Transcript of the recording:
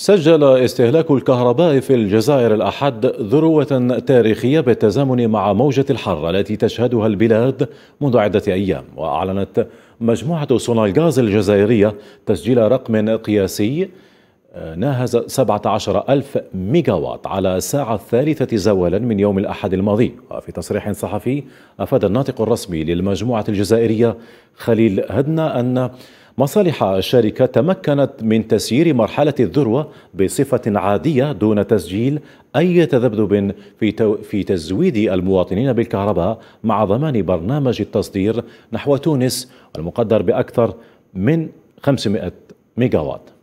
سجل استهلاك الكهرباء في الجزائر الأحد ذروة تاريخية بالتزامن مع موجة الحر التي تشهدها البلاد منذ عدة أيام وأعلنت مجموعة صنع الغاز الجزائرية تسجيل رقم قياسي ناهز 17000 ميجاوات على الساعة الثالثة زوالا من يوم الأحد الماضي وفي تصريح صحفي أفاد الناطق الرسمي للمجموعة الجزائرية خليل هدنا أن مصالح الشركة تمكنت من تسيير مرحلة الذروة بصفة عادية دون تسجيل أي تذبذب في, تو... في تزويد المواطنين بالكهرباء مع ضمان برنامج التصدير نحو تونس المقدر بأكثر من 500 ميجاوات